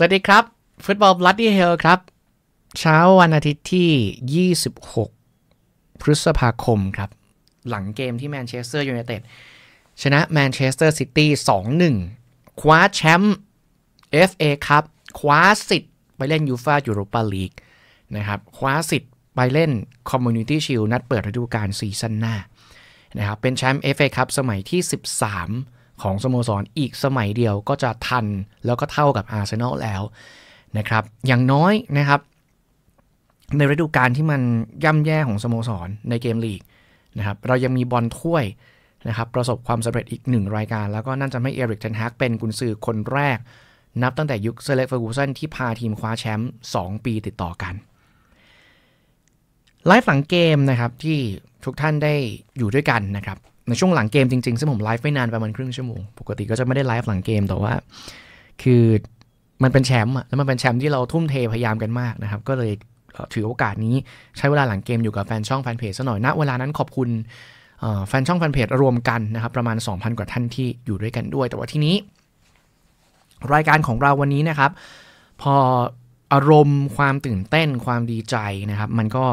สวัสดีครับ ฟุตบอลบลัดดี้เฮลครับ เช้าวันอาทิตย์ที่ 26 พฤษภาคมครับ หลังเกมที่แมนเชสเตอร์ยูไนเต็ดชนะแมนเชสเตอร์ซิตี้2-1 คว้าแชมป์ FA ครับคว้าสิทธิ์ไปเล่นยูฟายูโรปาลีกนะครับคว้าสิทธิ์ไปเล่นคอมมูนิตี้ชิลนัดเปิดฤดูกาลซีซั่นหน้านะครับเป็นแชมป์ FA ครับสมัยที่ 13ของสโมสรออีกสมัยเดียวก็จะทันแล้วก็เท่ากับอาร์เซนอลแล้วนะครับ อย่างน้อยนะครับ ในฤดูกาลที่มันย่ำแย่ของสโมสรในเกมลีกนะครับเรายังมีบอลถ้วยนะครับ ประสบความสำเร็จอีกหนึ่งรายการ แล้วก็นั่นจะให้เอริกเทนฮากเป็นกุนซือคนแรก นับตั้งแต่ยุคเซเลฟเฟอร์กูสันที่พาทีมคว้าแชมป์2 ปีติดต่อกัน ไลฟ์หลังเกมนะครับที่ทุกท่านได้อยู่ด้วยกันนะครับในช่วงหลังเกมจริงๆซึ่งผมไลฟ์ไม่นาน ประมาณครึ่งชั่วโมง ปกติก็จะไม่ได้ไลฟ์หลังเกม แต่ว่า คือมันเป็นแชมป์อะแล้วมันเป็นแชมป์ที่เราทุ่มเทพยายามกันมากนะครับ ก็เลยถือโอกาสนี้ใช้เวลาหลังเกมอยู่กับแฟนช่องแฟนเพจซะหน่อยณเวลานั้นขอบคุณแฟนช่องแฟนเพจรวมกันนะครับ ประมาณ 2,000 กว่าท่านที่อยู่ด้วยกันด้วย แต่ว่าที่นี้ รายการของเราวันนี้นะครับ พออารมณ์ความตื่นเต้นความดีใจนะครับมันก็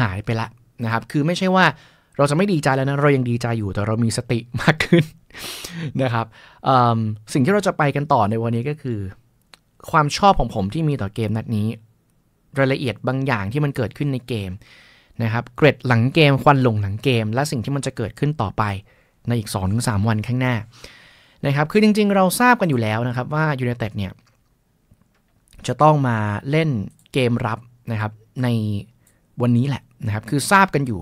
หายไปละนะครับ คือไม่ใช่ว่าเราจะไม่ดีใจแล้วนะเรายังดีใจอยู่แต่เรามีสติมากขึ้นนะครับสิ่งที่เราจะไปกันต่อในวันนี้ก็คือ ความชอบของผมที่มีต่อเกมนัดนี้ รายละเอียดบางอย่างที่มันเกิดขึ้นในเกมนะครับ เกรดหลังเกมควันหลงหลังเกม และสิ่งที่มันจะเกิดขึ้นต่อไปในอีก2-3วันข้างหน้านะครับคือจริงๆ เราทราบกันอยู่แล้วนะครับว่ายูเนเต็ดเนี่ยจะต้องมาเล่นเกมรับนะครับในวันนี้แหละนะครับคือทราบกันอยู่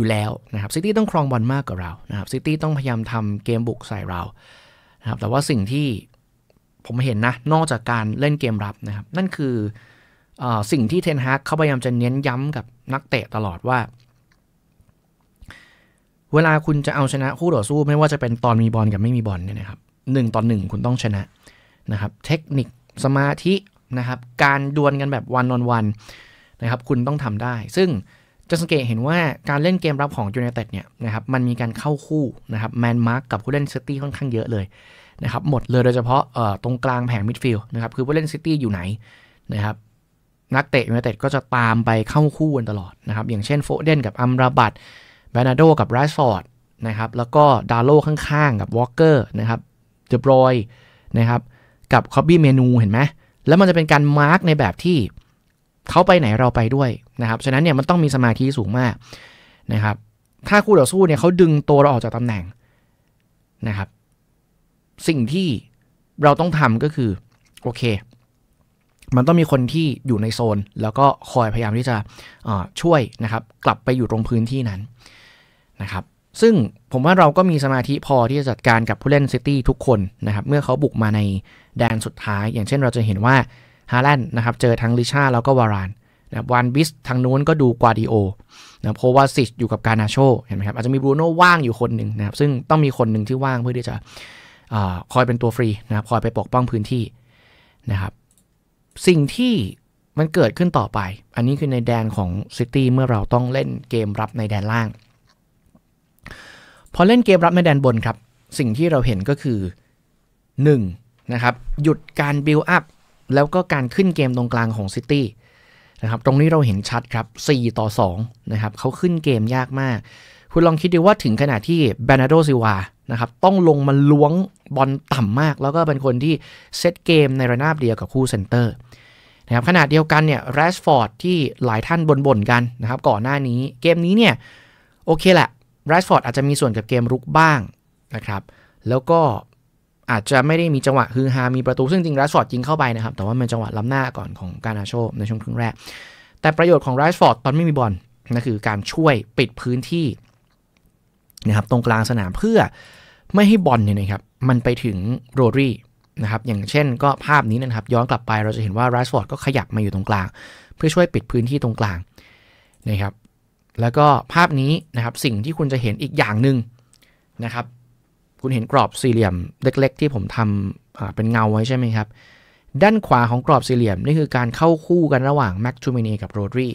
อยู่แล้วนะครับซิตี้ต้องครองบอลมากกว่าเรานะครับซิตี้ต้องพยายามทำเกมบุกใส่เรานะครับแต่ว่าสิ่งที่ผมเห็นนะ นอกจากการเล่นเกมรับนะครับ นั่นคืออสิ่งที่เทนฮากเขาพยายามจะเน้นย้ำกับนักเตะตลอดว่า เวลาคุณจะเอาชนะคู่ต่อสู้ไม่ว่าจะเป็นตอนมีบอลกับไม่มีบอลเนี่ยนะครับหนึ่งตอนหนึ่งคุณต้องชนะนะครับเทคนิคสมาธินะครับการดวลกันแบบวันนอนวันนะครับ คุณต้องทำได้ ซึ่งจะสังเกตเห็นว่าการเล่นเกมรับของยูไนเต็ดเนี่ยนะครับมันมีการเข้าคู่นะครับแมนมาร์กกับผู้เล่นซิตี้ค่อนข้างเยอะเลยนะครับหมดเลยโดยเฉพาะตรงกลางแผงมิดฟิลด์นะครับคือผู้เล่นซิตี้อยู่ไหนนะครับนักเตะยูไนเต็ดก็จะตามไปเข้าคู่กันตลอดนะครับอย่างเช่นโฟเดนกับอัมราบัตแบนาโดกับไรซ์ฟอร์ดนะครับแล้วก็ดาร์โลข้างๆกับวอลเกอร์นะครับเดบรอยนะครับกับคอบบี้เมนูเห็นไหมแล้วมันจะเป็นการมาร์กในแบบที่เขาไปไหนเราไปด้วยนะครับ ฉะนั้นเนี่ยมันต้องมีสมาธิสูงมากนะครับ ถ้าคู่ต่อสู้เนี่ยเขาดึงตัวเราออกจากตำแหน่งนะครับ สิ่งที่เราต้องทำก็คือ โอเค มันต้องมีคนที่อยู่ในโซน แล้วก็คอยพยายามที่จะช่วยนะครับ กลับไปอยู่ตรงพื้นที่นั้นนะครับ ซึ่งผมว่าเราก็มีสมาธิพอที่จะจัดการกับผู้เล่นซิตี้ทุกคนนะครับ เมื่อเขาบุกมาในแดนสุดท้าย อย่างเช่นเราจะเห็นว่าฮาแลนด์นะครับ เจอทั้งลิชาแล้วก็วารานนะวันบิสทางนู้นก็ดูกวาดิโอนะโพวาซิชอยู่กับการนาโช เห็นไหมครับ อาจจะมีบรูโน่ว่างอยู่คนหนึ่งนะครับ ซึ่งต้องมีคนหนึ่งที่ว่างเพื่อที่จะอคอยเป็นตัวฟรีนะครับ คอยไปปกป้องพื้นที่ นะครับ สิ่งที่มันเกิดขึ้นต่อไป อันนี้คือในแดนของซิตี้เมื่อเราต้องเล่นเกมรับในแดนล่าง พอเล่นเกมรับในแดนบนครับ สิ่งที่เราเห็นก็คือ 1. นะครับหยุดการบิลอัพแล้วก็การขึ้นเกมตรงกลางของซิตี้นะครับตรงนี้เราเห็นชัดครับ 4 ต่อ 2 นะครับเขาขึ้นเกมยากมาก คุณลองคิดดูว่าถึงขนาดที่เบนาโดซิวานะครับต้องลงมาล้วงบอลต่ำมาก แล้วก็เป็นคนที่ เซตเกมในระนาบเดียวกับคู่เซนเตอร์นะครับขนาดเดียวกันเนี่ยแรชฟอร์ดที่หลายท่านบ่นๆกันนะครับก่อนหน้านี้เกมนี้เนี่ยโอเคแหละแรชฟอร์ดอาจจะมีส่วนกับเกมรุกบ้างนะครับแล้วก็อาจจะไม่ได้มีจังหวะฮือฮา มีประตู ซึ่งจริงรัสฟอร์ดยิงเข้าไปนะครับ แต่ว่ามันจังหวะล้ำหน้าก่อนของการาโชในช่วงครึ่งแรก แต่ประโยชน์ของรัสฟอร์ดตอนไม่มีบอลนั่นคือการช่วยปิดพื้นที่นะครับตรงกลางสนามเพื่อไม่ให้บอลเนี่ยนะครับ มันไปถึงโรรี่นะครับ อย่างเช่นก็ภาพนี้นะครับ ย้อนกลับไปเราจะเห็นว่ารัสฟอร์ดก็ขยับมาอยู่ตรงกลาง เพื่อช่วยปิดพื้นที่ตรงกลางนะครับ แล้วก็ภาพนี้นะครับ สิ่งที่คุณจะเห็นอีกอย่างหนึ่งนะครับคุณเห็นกรอบสี่เหลี่ยม เล็กๆ ที่ผมทำเป็นเงาไว้ใช่ไหมครับ ด้านขวาของกรอบสี่เหลี่ยม นี่คือการเข้าคู่กันระหว่างแม็กทูมินีกับโรดรี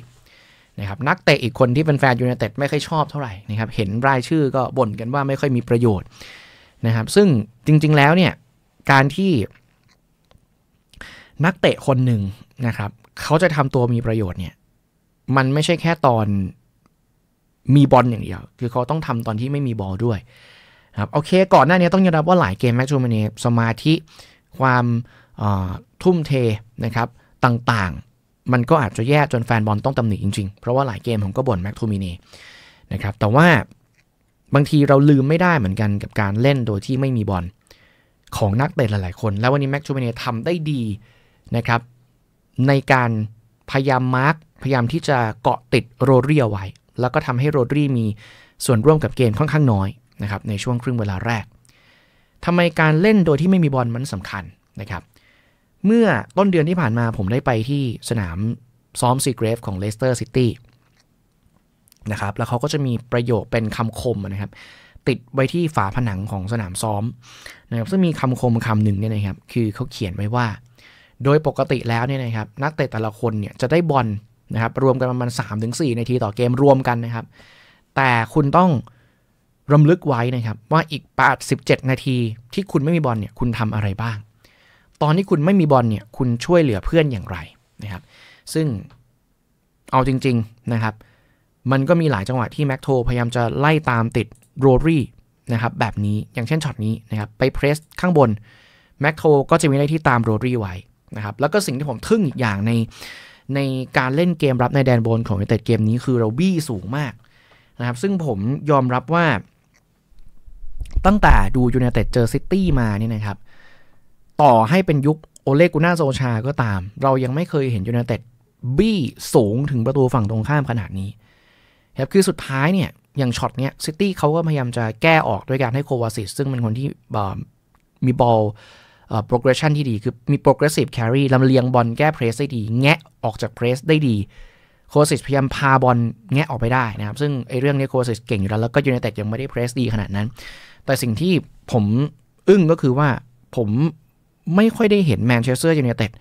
นะครับนักเตะอีกคนที่เป็นแฟนยูไนเต็ดไม่ค่อยชอบเท่าไหร่นะครับเห็นรายชื่อก็บ่นกันว่าไม่ค่อยมีประโยชน์นะครับ ซึ่งจริงๆแล้วเนี่ย การที่ นักเตะคนหนึ่งนะครับ เขาจะทำตัวมีประโยชน์เนี่ยมันไม่ใช่แค่ตอนมีบอลอย่างเดียว คือเขาต้องทำตอนที่ไม่มีบอลด้วยครับโอเค ก่อนหน้านี้ต้องยอมรับว่าหลายเกมแมชชูมานีสมาธิ ความทุ่มเทนะครับต่างๆ มันก็อาจจะแย่จนแฟนบอลต้องตำหนิจริง ๆ เพราะว่าหลายเกมผมก็บ่นแม็กทูมินีนะครับแต่ว่าบางทีเราลืมไม่ได้เหมือนกันกับการเล่นโดยที่ไม่มีบอลของนักเตะหลายๆคน แล้ววันนี้แม็กทูมินีทำได้ดีนะครับในการพยายามมาร์กพยายามที่จะเกาะติดโรดรี่เอาไว้แล้วก็ทำให้โรดรี่มีส่วนร่วมกับเกมค่อนข้างน้อยนะครับในช่วงครึ่งเวลาแรกทำไมการเล่นโดยที่ไม่มีบอลมันสำคัญนะครับ เมื่อต้นเดือนที่ผ่านมา ผมได้ไปที่สนามซ้อมซีเกรฟของเลสเตอร์ซิตี้นะครับแล้วเขาก็จะมีประโยคเป็นคำคมนะครับ ติดไว้ที่ฝาผนังของสนามซ้อมนะครับซึ่งมีคำคมคำหนึ่งเนี่ยนะครับ คือเขาเขียนไว้ว่า โดยปกติแล้วเนี่ยนะครับนักเตะแต่ละคนเนี่ยจะได้บอลนะครับ รวมกันประมาณ 3-4นาทีต่อเกมรวมกันนะครับ แต่คุณต้องรำลึกไว้นะครับ ว่าอีก87นาทีที่คุณไม่มีบอลเนี่ยคุณทำอะไรบ้าง ตอนที่คุณไม่มีบอลเนี่ยคุณช่วยเหลือเพื่อนอย่างไรนะครับซึ่งเอาจริง ๆ นะครับ มันก็มีหลายจังหวะที่แม็กโทพยายามจะไล่ตามติดโรรี่นะครับ แบบนี้อย่างเช่นช็อตนี้นะครับไปเพรสข้างบนแม็กโทก็จะมีหน้าที่ตามโรรี่ไว้นะครับแล้วก็สิ่งที่ผมทึ่งอีกอย่างในในการเล่นเกมรับในแดนบนของยนเตดเกมนี้คือเราบี้สูงมากนะครับซึ่งผมยอมรับว่าตั้งแต่ดูยูไนเต็ดเจอซิตี้มาเนี่ยนะครับ ต่อให้เป็นยุคโอเลกุน่าโซชา ก็ตาม เรายังไม่เคยเห็นยูไนเต็ดบี้สูงถึงประตูฝั่งตรงข้ามขนาดนี้ ครับคือสุดท้ายเนี่ยอย่างช็อตเนี้ยซิตี้เขาก็พยายามจะแก้ออกด้วยการให้โควาซิสซึ่งเป็นคนที่มีบอล progression ที่ดี คือมี progressive carry ลำเลียงบอลแก้เพรสได้ดี แงะออกจากเพรสได้ดีโคสิสพยายามพาบอลแงะออกไปได้นะครับ ซึ่งไอเรื่องนี้โคสิสเก่งอยู่แล้วแล้วก็ยูไนเต็ดยังไม่ได้เพรสดีขนาดนั้นแต่สิ่งที่ผมอึ้งก็คือว่าผมไม่ค่อยได้เห็นแมนเชสเตอร์ยูไนเต็ด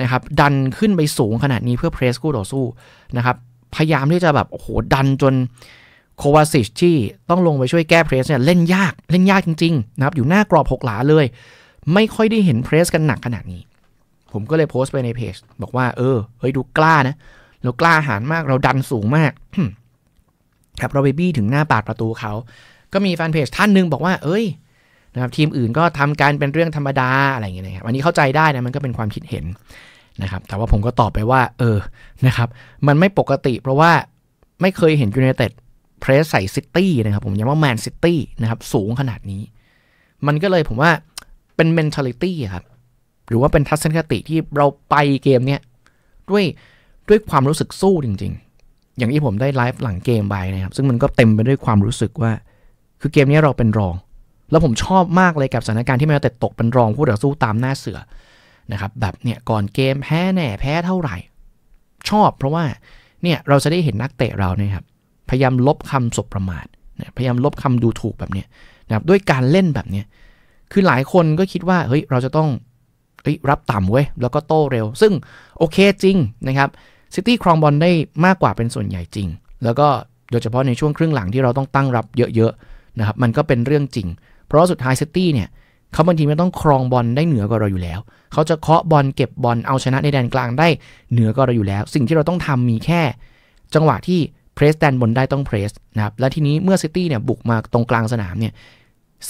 นะครับ ดันขึ้นไปสูงขนาดนี้เพื่อเพรสคู่ต่อสู้นะครับ พยายามที่จะแบบ โอ้โห ดันจน โควาซิชที่ต้องลงไปช่วยแก้เพรสเนี่ยเล่นยากเล่นยากจริง ๆ นะครับ อยู่หน้ากรอบหกหลาเลย ไม่ค่อยได้เห็นเพรสกันหนักขนาดนี้ ผมก็เลยโพสต์ไปในเพจบอกว่าเออเฮ้ย ดูกล้านะ เรากล้าหาญมากเราดันสูงมากครับเราไปบี้ถึงหน้าปากประตูเขาก็มีแฟนเพจท่านหนึ่งบอกว่า เอ้ยนะครับ ทีมอื่นก็ทำการเป็นเรื่องธรรมดาอะไรอย่างเงี้ยครับอันนี้เข้าใจได้นะ มันก็เป็นความคิดเห็นนะครับ แต่ว่าผมก็ตอบไปว่า เออ นะครับ มันไม่ปกติเพราะว่าไม่เคยเห็นยูไนเต็ดเพรสใส่ซิตี้นะครับ ผมย้ำว่าแมนซิตี้นะครับ สูงขนาดนี้ มันก็เลยผมว่าเป็นเมนเทลิตี้ครับ หรือว่าเป็นทัศนคติที่เราไปเกมเนี้ย ด้วยด้วยความรู้สึกสู้จริง ๆ อย่างที่ผมได้ไลฟ์หลังเกมไปนะครับ ซึ่งมันก็เต็มไปด้วยความรู้สึกว่าคือเกมนี้เราเป็นรอง แล้วผมชอบมากเลยกับสถานการณ์ที่แมวเตดตกเป็นรองผู้ต่อสู้ตามหน้าเสือนะครับแบบเนี่ยก่อนเกมแพ้แน่แพ้เท่าไหร่ ชอบเพราะว่าเนี่ยเราจะได้เห็นนักเตะเราเนี่ยครับพยายามลบคำสบประมาทพยายามลบคำดูถูกแบบเนี้ยนะครับด้วยการเล่นแบบเนี้ยคือหลายคนก็คิดว่าเฮ้ยเราจะต้องรับต่ำเว้ยแล้วก็โตเร็ว ซึ่งโอเคจริงนะครับซิตี้ครองบอลได้มากกว่าเป็นส่วนใหญ่จริง แล้วก็โดยเฉพาะในช่วงครึ่งหลังที่เราต้องตั้งรับเยอะนะครับมันก็เป็นเรื่องจริง เพราะสุดท้ายเซตตี้เนี่ยเขาบางทีไม่ต้องครองบอลได้เหนือกว่าเราอยู่แล้วเขาจะเคาะบอลเก็บบอลเอาชนะในแดนกลางได้เหนือกว่าเราอยู่แล้ว สิ่งที่เราต้องทำมีแค่ จังหวะที่เพรสแดนบนได้ต้องเพรสนะครับและทีนี้เมื่อเซตตี้เนี่ยบุกมาตรงกลางสนามเนี่ย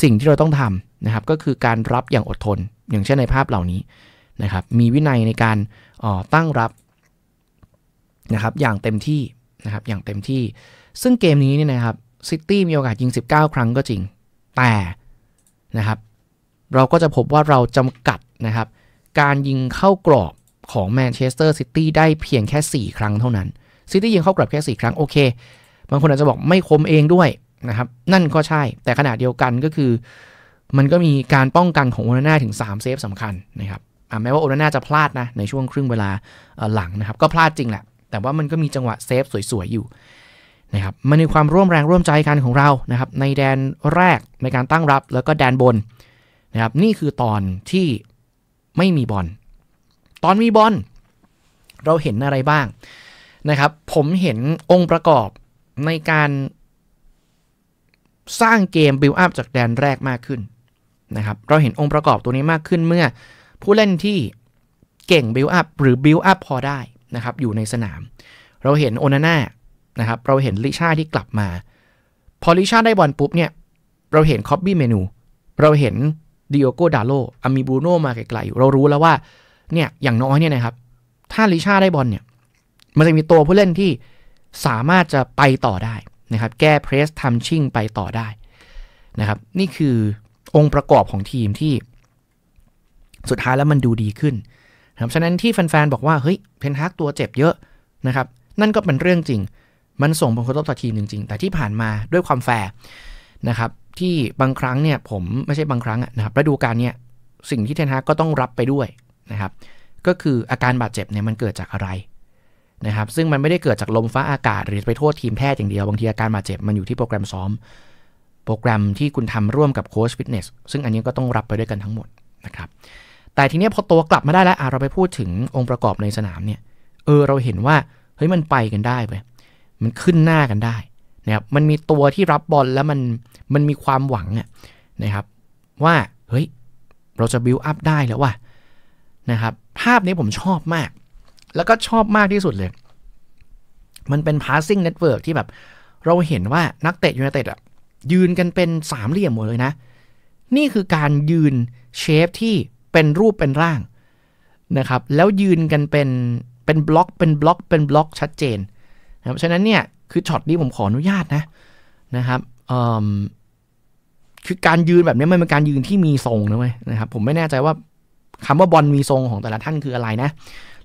สิ่งที่เราต้องทำนะครับ ก็คือการรับอย่างอดทนอย่างเช่นในภาพเหล่านี้นะครับ มีวินัยในการตั้งรับนะครับ อย่างเต็มที่นะครับอย่างเต็มที่ ซึ่งเกมนี้เนี่ยนะครับซิตี้มีโอกาสยิง 19 ครั้งก็จริง แต่นะครับ เราก็จะพบว่าเราจำกัดนะครับ การยิงเข้ากรอบ ของแมนเชสเตอร์ซิตี้ได้เพียงแค่ 4 ครั้งเท่านั้นซิตี้ยิงเข้ากรอบแค่ 4 ครั้ง โอเค บางคนอาจจะบอกไม่คมเองด้วยนะครับนั่นก็ใช่ แต่ขนาดเดียวกันก็คือมันก็มีการป้องกันของโอนาน่าถึง 3 เซฟสำคัญนะครับแม้ว่าโอนาน่าจะพลาดนะในช่วงครึ่งเวลาหลังนะครับก็พลาดจริงแหละแต่ว่ามันก็มีจังหวะเซฟสวยๆอยู่นะครับมันมีความร่วมแรงร่วมใจกันของเรานะครับในแดนแรกในการตั้งรับแล้วก็แดนบนนะครับนี่คือตอนที่ไม่มีบอลตอนมีบอลเราเห็นอะไรบ้างนะครับ ผมเห็นองค์ประกอบในการสร้างเกมบิลอัพจากแดนแรกมากขึ้นนะครับเราเห็นองค์ประกอบตัวนี้มากขึ้นเมื่อผู้เล่นที่เก่งบิลอัพหรือบิลอัพพอได้นะครับ อยู่ในสนาม เราเห็นโอนาน่านะครับเราเห็นลิชาที่กลับมา พอลิชาได้บอลปุ๊บเนี่ยเราเห็นคอบบี้เมนูเราเห็นดิโอโกดาโลอามีบูโนมาไกลๆอยู่เรารู้แล้วว่าเนี่ยอย่างน้อยเนี่ยนะครับ ถ้าลิชาได้บอลเนี่ย มันจะมีตัวผู้เล่นที่สามารถจะไปต่อได้นะครับแก้เพรสทำชิ่งไปต่อได้นะครับนี่คือองค์ประกอบของทีมที่ สุดท้ายแล้วมันดูดีขึ้นนะครับฉะนั้นที่แฟนๆบอกว่าเฮ้ยเพนฮักตัวเจ็บเยอะนะครับนั่นก็เป็นเรื่องจริงมันส่งผลกระทบต่อทีมจริงๆแต่ที่ผ่านมาด้วยความแฟร์นะครับ ที่บางครั้งเนี่ยผมไม่ใช่บางครั้งนะครับฤดูกาลเนี่ยสิ่งที่เทนฮากก็ต้องรับไปด้วยนะครับ ก็คืออาการบาดเจ็บเนี่ยมันเกิดจากอะไรนะครับ ซึ่งมันไม่ได้เกิดจากลมฟ้าอากาศหรือไปโทษทีมแพทย์อย่างเดียว บางทีอาการบาดเจ็บมันอยู่ที่โปรแกรมซ้อม โปรแกรมที่คุณทำร่วมกับโค้ชฟิตเนส ซึ่งอันนี้ก็ต้องรับไปด้วยกันทั้งหมดนะครับ แต่ทีนี้พอตัวกลับมาได้แล้วเราไปพูดถึงองค์ประกอบในสนามเนี่ย เออเราเห็นว่าเฮ้ยมันไปกันได้เว้ยมันขึ้นหน้ากันได้นะครับ มันมีตัวที่รับบอลแล้วมันมันมีความหวังนะครับว่า เฮ้ย เราจะบิวอัพได้แล้วว่ะนะครับ ภาพนี้ผมชอบมาก แล้วก็ชอบมากที่สุดเลย มันเป็น passing network ที่แบบ เราเห็นว่านักเตะยูไนเต็ดอะยืนกันเป็นสามเหลี่ยมหมดเลยนะ นี่คือการยืนเชฟที่เป็นรูปเป็นร่างนะครับ แล้วยืนกันเป็นเป็นบล็อกเป็นบล็อกเป็นบล็อกชัดเจนนะครับฉะนั้นเนี่ยคือช็อตนี้ผมขออนุญาตนะนะครับคือการยืนแบบนี้มันเป็นการยืนที่มีทรงนะเว้ยนะครับผมไม่แน่ใจว่าคำว่าบอลมีทรงของแต่ละท่านคืออะไรนะ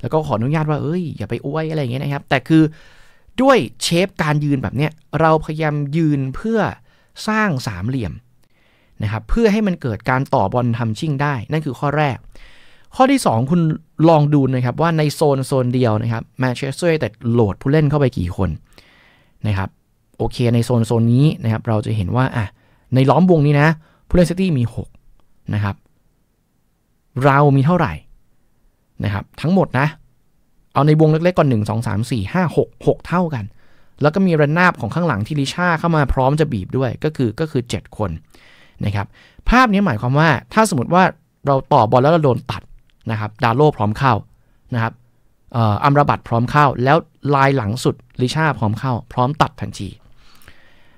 แล้วก็ขออนุญาตว่าเอ้ยอย่าไปอวยอะไรเงี้ยนะครับแต่คือด้วยเชฟการยืนแบบเนี้ยเราพยายามยืนเพื่อสร้างสามเหลี่ยมนะครับ เพื่อให้มันเกิดการต่อบอลทำชิ่งได้ นั่นคือข้อแรกข้อที่ 2 คุณลองดูนะครับ ว่าในโซนโซนเดียวนะครับ แมนเชสเตอร์แต่โหลดผู้เล่นเข้าไปกี่คนนะครับโอเคในโซน โซนนี้นะครับเราจะเห็นว่าอ่ะในล้อมวงนี้นะผู้เล่นซิตี้มี 6 นะครับ เรามีเท่าไหร่นะครับทั้งหมดนะ เอาในวงเล็ก ๆก่อน 1 2 3 4 5 6 6เท่ากัน แล้วก็มีระนาบของข้างหลังที่ลิชาเข้ามาพร้อมจะบีบด้วย ก็คือก็คือ7คนนะครับภาพนี้หมายความว่า ถ้าสมมติว่าเราต่อบอลแล้วเราโดนตัดนะครับดาโลพร้อมเข้านะครับอัมรบัตพร้อมเข้าแล้วลายหลังสุดลิชาพร้อมเข้า พร้อมตัดทันที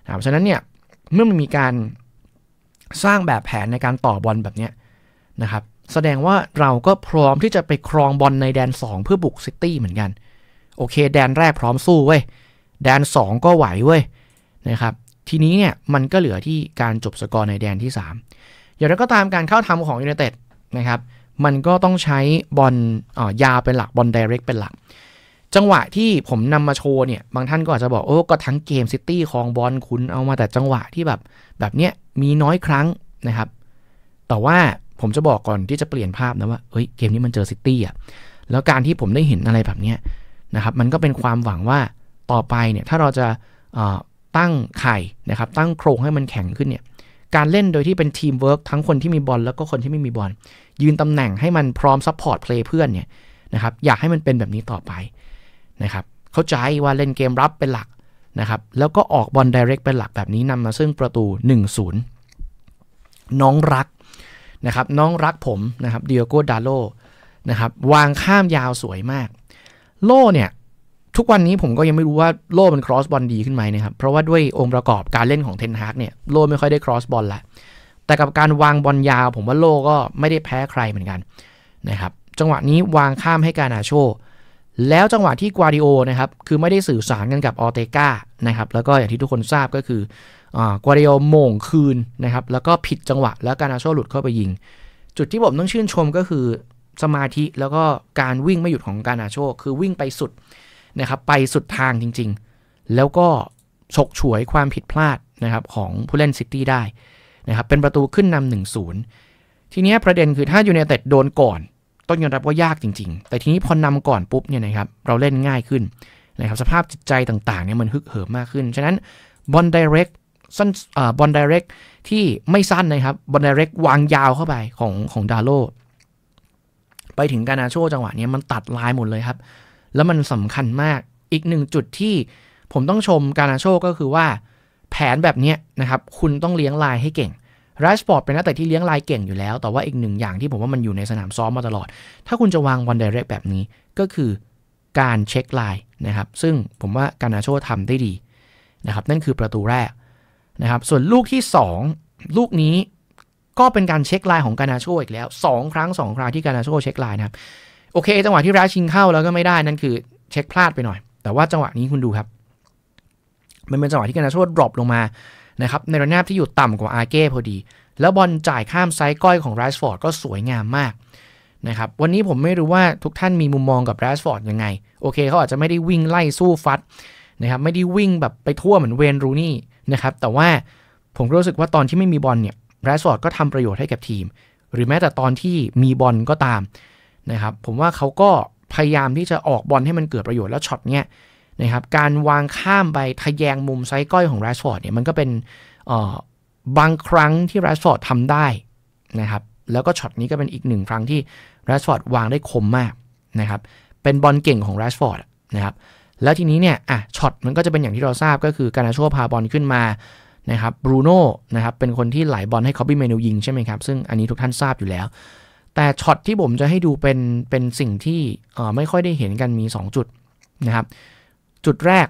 นะครับฉะนั้นเนี่ยเมื่อมันมีการสร้างแบบแผนในการต่อบอลแบบนี้นะครับ แสดงว่าเราก็พร้อมที่จะไปครองบอลในแดน 2 เพื่อบุกซิตี้เหมือนกันโอเคแดนแรกพร้อมสู้เว้ยแดน 2 ก็ไหวเว้ยนะครับ ทีนี้เนี่ยมันก็เหลือที่การจบสกอร์ในแดนที่3อย่างไรก็ตามการเข้าทำของยูเนเต็ดนะครับมันก็ต้องใช้บอลยาวเป็นหลักบอลไดเรกเป็นหลัก จังหวะที่ผมนำมาโชว์เนี่ยบางท่านก็อาจจะบอกโอ้ก็ทั้งเกมซิตี้ของบอลคุณเอามาแต่จังหวะที่แบบแบบเนี้ยมีน้อยครั้งนะครับแต่ว่าผมจะบอกก่อนที่จะเปลี่ยนภาพนะว่าเอ้ยเกมนี้มันเจอซิตี้อ่ะแล้วการที่ผมได้เห็นอะไรแบบเนี้ยนะครับมันก็เป็นความหวังว่าต่อไปเนี่ยถ้าเราจะตั้งไข่นะครับตั้งโครงให้มันแข็งขึ้นเนี่ย การเล่นโดยที่เป็นทีมเวิร์กทั้งคนที่มีบอลแล้วก็คนที่ไม่มีบอลยืนตำแหน่งให้มันพร้อมซัพพอร์ตเพลย์เพื่อนเนี่ยนะครับอยากให้มันเป็นแบบนี้ต่อไปนะครับเข้าใจว่าเล่นเกมรับเป็นหลักนะครับแล้วก็ออกบอลไดเรกเป็นหลักแบบนี้นำมาซึ่งประตู 1-0น้องรักนะครับน้องรักผมนะครับเดียโกดาโลนะครับวางข้ามยาวสวยมาก โล่เนี่ยทุกวันนี้ผมก็ยังไม่รู้ว่าโล่มันครอสบอลดีขึ้นไหมนะครับเพราะว่าด้วยองค์ประกอบการเล่นของเทนฮากเนี่ยโล่ไม่ค่อยได้ครอสบอลละแต่กับการวางบอลยาวผมว่าโลก็ไม่ได้แพ้ใครเหมือนกันนะครับ จังหวะนี้วางข้ามให้กานาโช แล้วจังหวะที่กวาดิโอนะครับคือไม่ได้สื่อสารกันกับออเตกานะครับแล้วก็อย่างที่ทุกคนทราบก็คือกวาดิโอโมงคืนนะครับแล้วก็ผิดจังหวะแล้วกานาโชหลุดเข้าไปยิง จุดที่ผมต้องชื่นชมก็คือสมาธิแล้วก็การวิ่งไม่หยุดของกานาโช คือวิ่งไปสุดนะครับไปสุดทางจริง ๆ แล้วก็ฉกฉวยความผิดพลาดนะครับของผู้เล่นซิตี้ได้นะครับเป็นประตูขึ้นนำ1-0ทีนี้ประเด็นคือถ้ายูเนเต็ดโดนก่อน ต้องยอมรับว่ายากจริง ๆ แต่ทีนี้พอนำก่อนปุ๊บเนี่ยนะครับเราเล่นง่ายขึ้นนะครับสภาพจิตใจต่างๆเนี่ยมันฮึกเหิมมากขึ้น ฉะนั้นบอลไดเรกสั้นบอลไดเรกที่ไม่สั้นนะครับบอลไดเรกวางยาวเข้าไปของของดาโลไปถึงการนาโชจังหวะนี้มันตัดลายหมดเลยครับ แล้วมันสำคัญมากอีกหนึ่งจุดที่ผมต้องชมการนาโชก็คือว่าแผนแบบนี้นะครับ คุณต้องเลี้ยงลายให้เก่งไรส์ปอร์ตเป็นนักเตะที่เลี้ยงลายเก่งอยู่แล้ว แต่ว่าอีกหนึ่งอย่างที่ผมว่ามันอยู่ในสนามซ้อมมาตลอด ถ้าคุณจะวางวันเดรกแบบนี้ก็คือการเช็คลายนะครับ ซึ่งผมว่าการนาโชทำได้ดีนะครับ นั่นคือประตูแรกนะครับส่วนลูกที่ 2 ลูกนี้ก็เป็นการเช็คลายของการนาโชอีกแล้ว 2 ครั้ง 2 คราวที่การนาโชเช็คลายนะครับโอเคจังหวะที่ราชิงเข้าแล้วก็ไม่ได้นั่นคือเช็คพลาดไปหน่อย แต่ว่าจังหวะนี้คุณดูครับมันเป็นจังหวะที่กันาโชดรอปลงมานะครับในระนาบที่อยู่ต่ำกว่าอาเก้พอดี แล้วบอลจ่ายข้ามไซส์ก้อยของไรส์ฟอร์ดก็สวยงามมากนะครับวันนี้ผมไม่รู้ว่าทุกท่านมีมุมมองกับไรส์ฟอร์ดยังไง โอเค เขาอาจจะไม่ได้วิ่งไล่สู้ฟัดนะครับไม่ได้วิ่งแบบไปทั่วเหมือนเวนรูนี่นะครับแต่ว่าผมรู้สึกว่าตอนที่ไม่มีบอลเนี่ยไรส์ฟอร์ดก็ทำประโยชน์ให้กับทีม หรือแม้แต่ตอนที่มีบอลก็ตามนะครับผมว่าเขาก็พยายามที่จะออกบอลให้มันเกิดประโยชน์แล้วช็อตเนี้ยนะครับ การวางข้ามไปทะแยงมุมไซก้อยของแรชฟอร์ดเนี่ยมันก็เป็นบางครั้งที่แรชฟอร์ดทำได้นะครับ แล้วก็ช็อตนี้ก็เป็นอีกหนึ่งครั้งที่แรชฟอร์ดวางได้คมมากนะครับ เป็นบอลเก่งของแรชฟอร์ดนะครับ แล้วทีนี้เนี่ยอ่ะช็อตมันก็จะเป็นอย่างที่เราทราบก็คือการาโชพาบอลขึ้นมานะครับบรูโน่นะครับเป็นคนที่ไหลบอลให้คอบบี้เมนูยิงใช่ไหมครับซึ่งอันนี้ทุกท่านทราบอยู่แล้ว แต่ช็อตที่ผมจะให้ดูเป็นเป็นสิ่งที่ไม่ค่อยได้เห็นกันมี 2 จุดนะครับจุดแรก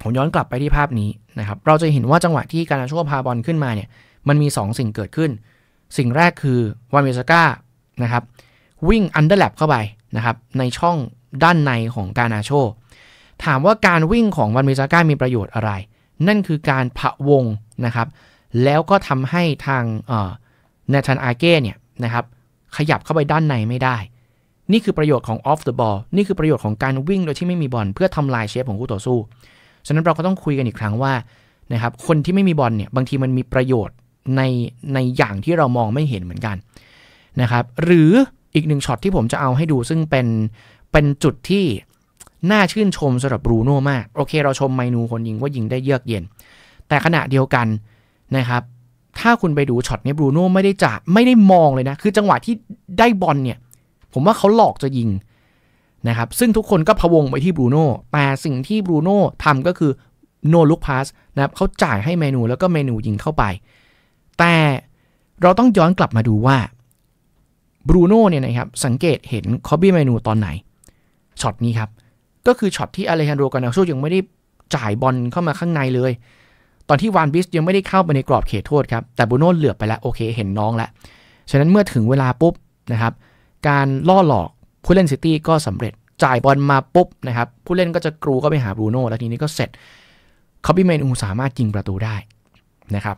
ผมย้อนกลับไปที่ภาพนี้นะครับ เราจะเห็นว่าจังหวะที่การาโชพาบอลขึ้นมาเนี่ยมันมี 2 สิ่งเกิดขึ้น สิ่งแรกคือวานเมสก้านะครับวิ่งอันเดอร์แลปเข้าไปนะครับในช่องด้านในของการาโช ถามว่าการวิ่งของวันเมสก้ามีประโยชน์อะไร นั่นคือการผะวงนะครับแล้วก็ทำให้ทางเนทันอาเก้เนี่ยนะครับขยับเข้าไปด้านในไม่ได้นี่คือประโยชน์ของ off the ball นี่คือประโยชน์ของการวิ่งโดยที่ไม่มีบอลเพื่อทำลายเชฟของคู่ต่อสู้ ฉะนั้นเราก็ต้องคุยกันอีกครั้งว่านะครับคนที่ไม่มีบอลเนี่ยบางทีมันมีประโยชน์ในในอย่างที่เรามองไม่เห็นเหมือนกันนะครับหรืออีกหนึ่งช็อตที่ผมจะเอาให้ดูซึ่งเป็นเป็นจุดที่ น่าชื่นชมสำหรับบรูโน่มาก โอเค เราชมไมนูคนยิงว่ายิงได้เยือกเย็นแต่ขณะเดียวกันนะครับ ถ้าคุณไปดูช็อตนี้บรูโน่ไม่ได้จะไม่ได้มองเลยนะคือจังหวะที่ได้บอลเนี่ยผมว่าเขาหลอกจะยิงนะครับ ซึ่งทุกคนก็พะวงไปที่บรูโน่แต่สิ่งที่บรูโน่ทำก็คือโนลุกพาสนะครับเขาจ่ายให้เมนูแล้วก็เมนูยิงเข้าไป แต่เราต้องย้อนกลับมาดูว่าบรูโน่เนี่ยนะครับ สังเกตเห็นคอบบี้เมนูตอนไหนช็อตนี้ครับ ก็คือช็อตที่อเลฮันโดกานาโชยังไม่ได้จ่ายบอลเข้ามาข้างในเลย ตอนที่วานบิสยังไม่ได้เข้าไปในกรอบเขตโทษครับแต่บรูโน่เหลือไปแล้วโอเค เห็นน้องแล้วฉะนั้นเมื่อถึงเวลาปุ๊บนะครับการล่อหลอกผู้เล่นซิตี้ก็สำเร็จจ่ายบอลมาปุ๊บนะครับผู้เล่นก็จะกรูก็ไปหาบรูโน่แล้วทีนี้ก็เสร็จคาบิเมนูสามารถยิงประตูได้นะครับ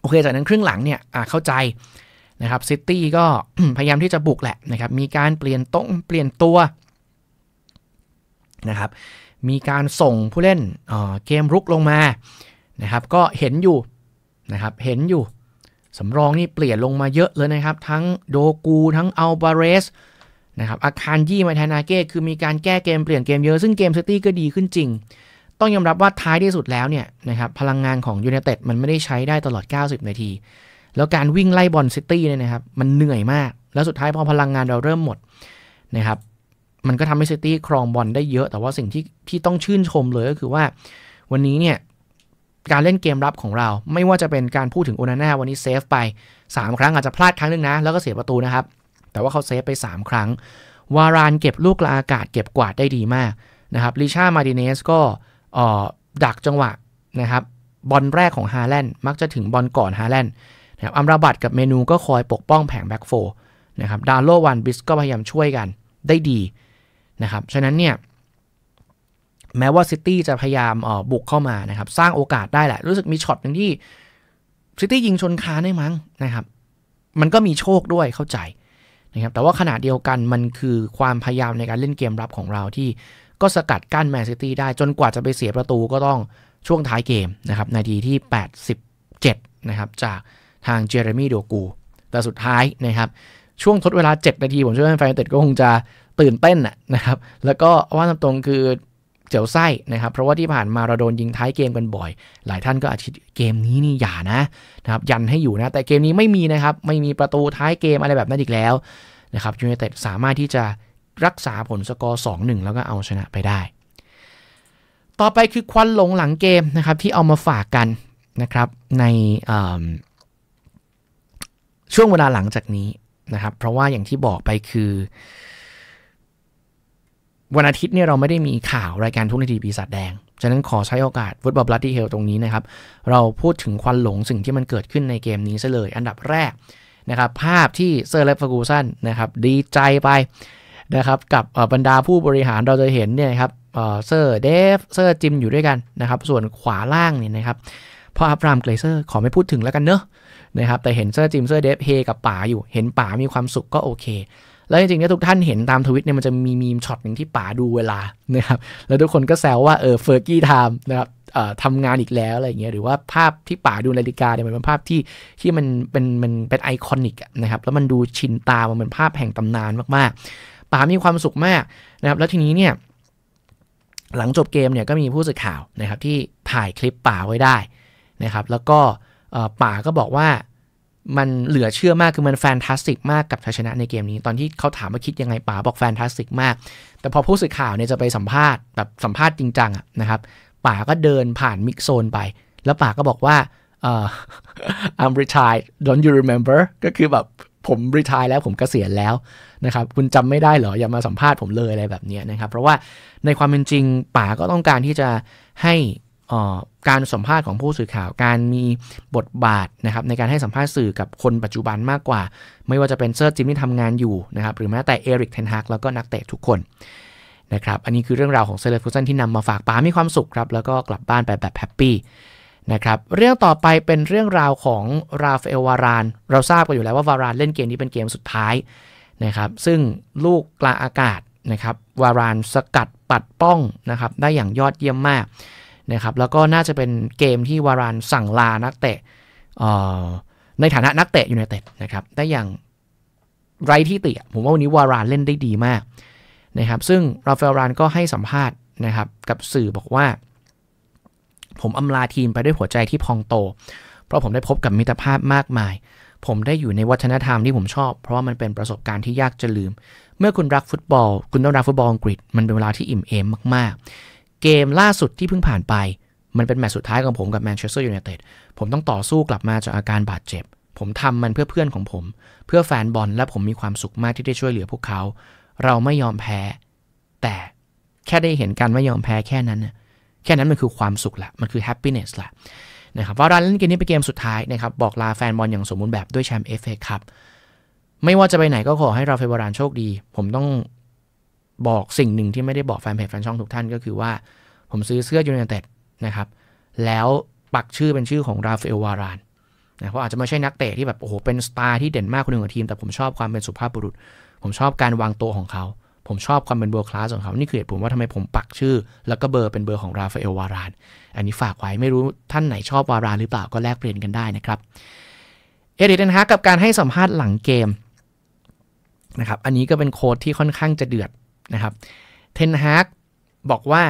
โอเคจากนั้นครึ่งหลังเนี่ยเข้าใจนะครับซิตี้ก็พยายามที่จะบุกแหละนะครับ มีการเปลี่ยนต้งเปลี่ยนตัวนะครับ มีการส่งผู้เล่นเกมรุกลงมานะครับ ก็เห็นอยู่นะครับเห็นอยู่สำรองนี่เปลี่ยนลงมาเยอะเลยนะครับ ทั้งโดกูทั้งอัลบาเรสนะครับอาคารยี่มาแทนาเก้คือมีการแก้เกมเปลี่ยนเกมเยอะซึ่งเกมซิตี้ก็ดีขึ้นจริง ต้องยอมรับว่าท้ายที่สุดแล้วเนี่ยนะครับพลังงานของยูเนเต็ดมันไม่ได้ใช้ได้ตลอด 90 นาที แล้วการวิ่งไล่บอลซิตี้เนี่ยนะครับมันเหนื่อยมาก แล้วสุดท้ายพอพลังงานเราเริ่มหมดนะครับ มันก็ทำให้ซิตี้ครองบอลได้เยอะ แต่ว่าสิ่งที่ที่ต้องชื่นชมเลยก็คือว่าวันนี้เนี่ยการเล่นเกมรับของเรา ไม่ว่าจะเป็นการพูดถึงโอนาน่าวันนี้เซฟไป 3 ครั้งอาจจะพลาดครั้งนึงนะ แล้วก็เสียประตูนะครับ แต่ว่าเขาเซฟไป 3 ครั้ง วารานเก็บลูกลาอากาศเก็บกวาดได้ดีมาก นะครับลิชามาดิเนสก็ดักจังหวะนะครับบอลแรกของฮาแลนด์มักจะถึงบอลก่อนฮาแลนด์นะครับอัมราบัตกับเมนูก็คอยปกป้องแผงแบ็กโฟนะครับดาร์โลวันบิสก็พยายามช่วยกันได้ดีนะครับฉะนั้นเนี่ยแม้ว่าซิตี้จะพยายามบุกเข้ามานะครับสร้างโอกาสได้แหละ รู้สึกมีช็อตหนึ่งที่ซิตี้ยิงชนคาได้มั้งนะครับ มันก็มีโชคด้วยเข้าใจนะครับแต่ว่าขณะเดียวกันมันคือความพยายามในการเล่นเกมรับของเราที่ก็สกัดกั้นแมนซิตี้ได้จนกว่าจะไปเสียประตูก็ต้องช่วงท้ายเกมนะครับนาทีที่ 87นะครับ จากทางเจอร์มี่โดกูแต่สุดท้ายนะครับ ช่วงทดเวลา7นาทีผมเชื่อว่าแฟนเตดก็คงจะตื่นเต้นนะครับ แล้วก็ว่าตรงคือเจียวไส้นะครับ เพราะว่าที่ผ่านมาเราโดนยิงท้ายเกมกันบ่อย หลายท่านก็อาจจะเกมนี้นี่อย่านะนะครับยันให้อยู่นะ แต่เกมนี้ไม่มีนะครับ ไม่มีประตูท้ายเกมอะไรแบบนั้นอีกแล้วนะครับยูไนเต็ดสามารถที่จะรักษาผลสกอร์สองหนึ่งแล้วก็เอาชนะไปได้ ต่อไปคือควันหลงหลังเกมนะครับ ที่เอามาฝากกันนะครับในช่วงเวลาหลังจากนี้นะครับ เพราะว่าอย่างที่บอกไปคือวันอาทิตย์เนี่ยเราไม่ได้มีข่าวรายการทุกนาทีปีศาจแดง ฉะนั้นขอใช้โอกาสฟุตบอลบลัดที่เฮลตรงนี้นะครับ เราพูดถึงควันหลงสิ่งที่มันเกิดขึ้นในเกมนี้ซะเลย อันดับแรกนะครับภาพที่เซอร์เลฟฟกูสันนะครับดีใจไปนะครับกับบรรดาผู้บริหารเราจะเห็นเนี่ยครับเซอร์เดฟเซอร์จิมอยู่ด้วยกันนะครับส่วนขวาล่างเนี่ยนะครับพ่ออับรามเกรเซอร์ขอไม่พูดถึงแล้วกันเนอะนะครับแต่เห็นเซอร์จิมเซอร์เดฟเฮกับป๋าอยู่ เห็นป๋ามีความสุขก็โอเคแล้วจริงๆเนี่ยทุกท่านเห็นตามทวิตเนี่ยมันจะมีมีมช็อตหนึ่งที่ป๋าดูเวลานะครับแล้วทุกคนก็แซวว่าเออเฟอร์กี้ไทม์นะครับทำงานอีกแล้วอะไรอย่างเงี้ยหรือว่าภาพที่ป๋าดูนาฬิกาเนี่ยมันเป็นภาพที่ที่มันเป็นมันเป็นไอคอนิกนะครับแล้วมันดูชินตามันเป็นภาพแห่งตำนานมากๆป๋ามีความสุขมากนะครับแล้วทีนี้เนี่ยหลังจบเกมเนี่ยก็มีผู้สื่อข่าวนะครับที่ถ่ายคลิปป๋าไว้ได้นะครับ แล้วก็ป๋าก็บอกว่ามันเหลือเชื่อมากคือมันแฟนตาสติกมากกับชัยชนะในเกมนี้ ตอนที่เขาถามว่าคิดยังไงป๋าบอกแฟนตาสติกมาก แต่พอผู้สื่อข่าวเนี่ยจะไปสัมภาษณ์แบบสัมภาษณ์จริงจังนะครับป๋าก็เดินผ่านมิกโซนไป แล้วป๋าก็บอกว่าเอ่อ I'm retired don't you remember ก็คือแบบผมรีทายแล้วผมกเกษียณแล้วนะครับคุณจำไม่ได้เหรอ อย่ามาสัมภาษณ์ผมเลยอะไรแบบนี้นะครับ เพราะว่าในความเป็นจริงป๋าก็ต้องการที่จะให้การสัมภาษณ์ของผู้สื่อข่าวการมีบทบาทนะครับในการให้สัมภาษณ์สื่อกับคนปัจจุบันมากกว่า ไม่ว่าจะเป็นเซอร์จิมที่ทำงานอยู่นะครับ หรือแม้แต่เอริกเทนฮากแล้วก็นักเตะทุกคนนะครับ อันนี้คือเรื่องราวของเซเลฟูสันที่นำมาฝากป้ามีความสุขครับ แล้วก็กลับบ้านไปแบบแฮปปี้นะครับ เรื่องต่อไปเป็นเรื่องราวของราฟเอลวาราน เราทราบกันอยู่แล้วว่าวารานเล่นเกมนี้เป็นเกมสุดท้ายนะครับ ซึ่งลูกกลางอากาศนะครับวารานสกัดปัดป้องนะครับได้อย่างยอดเยี่ยมมากนะครับแล้วก็น่าจะเป็นเกมที่วารานสั่งลานักเตะในฐานะนักเตะอยู่ในเตะนะครับได้อย่างไรที่ติผมว่าวันนี้วารานเล่นได้ดีมาก นะครับ ซึ่งราฟาเอลรานก็ให้สัมภาษณ์นะครับกับสื่อบอกว่า ผมอำลาทีมไปด้วยหัวใจที่พองโต เพราะผมได้พบกับมิตรภาพมากมาย ผมได้อยู่ในวัฒนธรรมที่ผมชอบ เพราะว่ามันเป็นประสบการณ์ที่ยากจะลืม เมื่อคุณรักฟุตบอลคุณต้องรักฟุตบอลอังกฤษมันเป็นเวลาที่อิ่มเอมมากเกมล่าสุดที่เพิ่งผ่านไปมันเป็น แมตช์สุดท้ายของผมกับแมนเชสเตอร์ยูไนเต็ดผมต้องต่อสู้กลับมาจากอาการบาดเจ็บ ผมทำมันเพื่อเพื่อนของผม เพื่อแฟนบอลและผมมีความสุขมากที่ได้ช่วยเหลือพวกเขา เราไม่ยอมแพ้ แต่แค่ได้เห็นการไม่ยอมแพ้แค่นั้นนะแค่นั้นมันคือความสุขละมันคือแฮปปี้เนสละนะครับวารานเล่นเกมนี้เป็นเกมสุดท้ายนะครับบอกลาแฟนบอลอย่างสมบูรณ์แบบด้วยแชมป์เอฟเอคัพไม่ว่าจะไปไหนก็ขอให้เราเฟเบรานโชคดี ผมต้องบอกสิ่งหนึ่งที่ไม่ได้บอกแฟนเพจแฟนช่องทุกท่านก็คือว่า ผมซื้อเสื้อยูเนเต็ดนะครับ แล้วปักชื่อเป็นชื่อของราฟาเอลวารานนะเพราะอาจจะไม่ใช่นักเตะที่แบบ โอ้โห เป็นสตาร์ที่เด่นมากคนหนึ่งของทีม แต่ผมชอบความเป็นสุภาพบุรุษ ผมชอบการวางตัวของเขา ผมชอบความเป็นเบอร์คลาสของเขา นี่คือเหตุผลว่าทำไมผมปักชื่อ แล้วก็เบอร์เป็นเบอร์ของราฟาเอลวาราน อันนี้ฝากไว้ไม่รู้ท่านไหนชอบวาราน หรือเปล่าก็แลกเปลี่ยนกันได้นะครับเอเดนฮากับการให้สัมภาษณ์หลังเกมนะครับอันนี้ก็เป็นโค้ดที่ค่อนข้างจะเดือดนะครับเทนฮากบอกว่า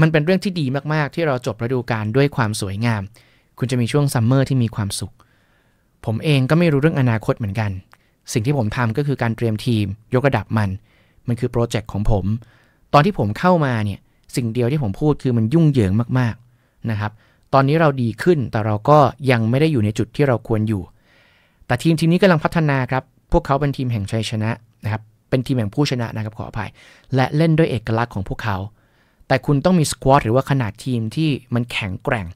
มันเป็นเรื่องที่ดีมากๆ ที่เราจบฤดูกาลด้วยความสวยงาม คุณจะมีช่วงซัมเมอร์ที่มีความสุข ผมเองก็ไม่รู้เรื่องอนาคตเหมือนกัน สิ่งที่ผมทำก็คือการเตรียมทีม ยกระดับมัน มันคือโปรเจกต์ของผม ตอนที่ผมเข้ามาเนี่ยสิ่งเดียวที่ผมพูดคือมันยุ่งเหยิงมากๆนะครับ ตอนนี้เราดีขึ้นแต่เราก็ยังไม่ได้อยู่ในจุดที่เราควรอยู่ แต่ทีมทีมนี้กำลังพัฒนาครับพวกเขาเป็นทีมแห่งชัยชนะนะครับเป็นทีมแห่งผู้ชนะนะครับขออภัย และเล่นด้วยเอกลักษณ์ของพวกเขา แต่คุณต้องมีสควอตหรือว่าขนาดทีมที่มันแข็งแกร่ง